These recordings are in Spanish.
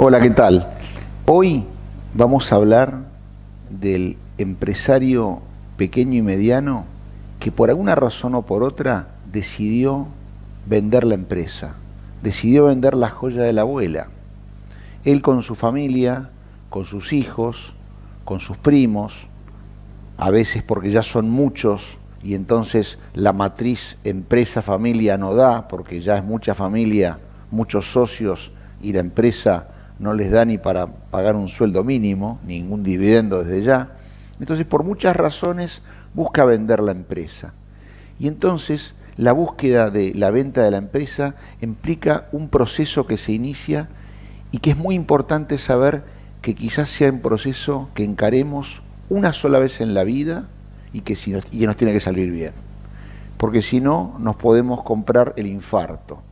Hola, ¿qué tal? Hoy vamos a hablar del empresario pequeño y mediano que por alguna razón o por otra decidió vender la empresa, decidió vender la joya de la abuela. Él con su familia, con sus hijos, con sus primos, a veces porque ya son muchos y entonces la matriz empresa-familia no da, porque ya es mucha familia, muchos socios y la empresa no les da ni para pagar un sueldo mínimo, ningún dividendo desde ya. Entonces, por muchas razones, busca vender la empresa. Y entonces, la búsqueda de la venta de la empresa implica un proceso que se inicia y que es muy importante saber que quizás sea un proceso que encaremos una sola vez en la vida y que, si nos, nos tiene que salir bien. Porque si no, nos podemos comprar el infarto.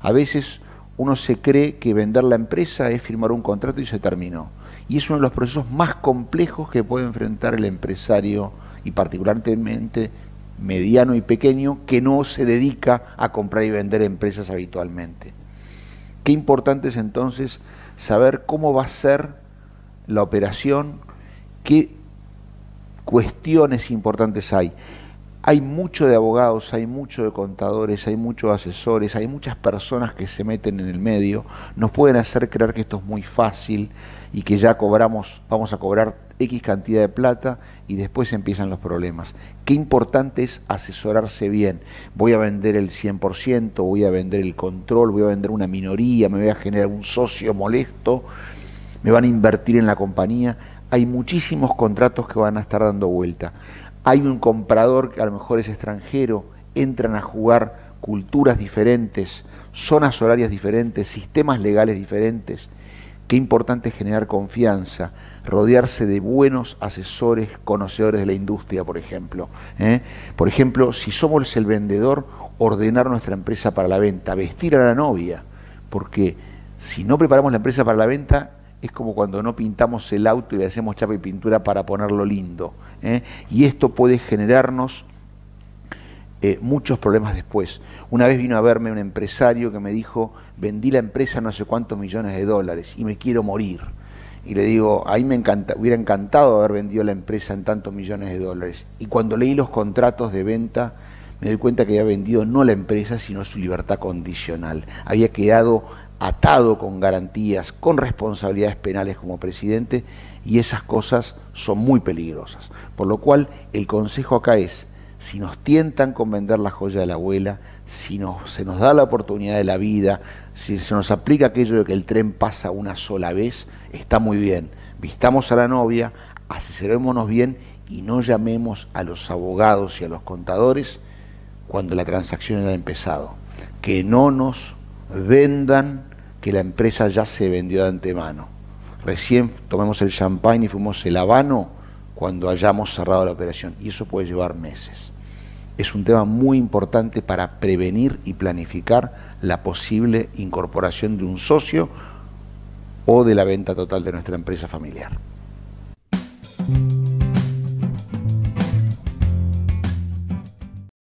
A veces uno se cree que vender la empresa es firmar un contrato y se terminó. Y es uno de los procesos más complejos que puede enfrentar el empresario y particularmente mediano y pequeño que no se dedica a comprar y vender empresas habitualmente. Qué importante es entonces saber cómo va a ser la operación, qué cuestiones importantes hay hay mucho de abogados, hay mucho de contadores, hay muchos asesores, hay muchas personas que se meten en el medio, nos pueden hacer creer que esto es muy fácil y que ya cobramos, vamos a cobrar X cantidad de plata y después empiezan los problemas. Qué importante es asesorarse bien. Voy a vender el 100%, voy a vender el control, voy a vender una minoría, me voy a generar un socio molesto, me van a invertir en la compañía. Hay muchísimos contratos que van a estar dando vuelta hay un comprador que a lo mejor es extranjero, entran a jugar culturas diferentes, zonas horarias diferentes, sistemas legales diferentes. Qué importante es generar confianza, rodearse de buenos asesores, conocedores de la industria, por ejemplo. ¿eh? Por ejemplo, si somos el vendedor, ordenar nuestra empresa para la venta, vestir a la novia, porque si no preparamos la empresa para la venta, es como cuando no pintamos el auto y le hacemos chapa y pintura para ponerlo lindo. ¿eh? Y esto puede generarnos eh, muchos problemas después. Una vez vino a verme un empresario que me dijo, vendí la empresa no sé cuántos millones de dólares y me quiero morir. Y le digo, a mí me encanta, hubiera encantado haber vendido la empresa en tantos millones de dólares. Y cuando leí los contratos de venta, me doy cuenta que había vendido no la empresa, sino su libertad condicional. Había quedado atado con garantías, con responsabilidades penales como presidente, y esas cosas son muy peligrosas. Por lo cual, el consejo acá es, si nos tientan con vender la joya de la abuela, si se nos da la oportunidad de la vida, si se nos aplica aquello de que el tren pasa una sola vez, está muy bien. Vistamos a la novia, asesorémonos bien y no llamemos a los abogados y a los contadores cuando la transacción ha empezado. Que no nos vendan que la empresa ya se vendió de antemano. Recién tomamos el champagne y fuimos el habano cuando hayamos cerrado la operación. Y eso puede llevar meses. Es un tema muy importante para prevenir y planificar la posible incorporación de un socio o de la venta total de nuestra empresa familiar.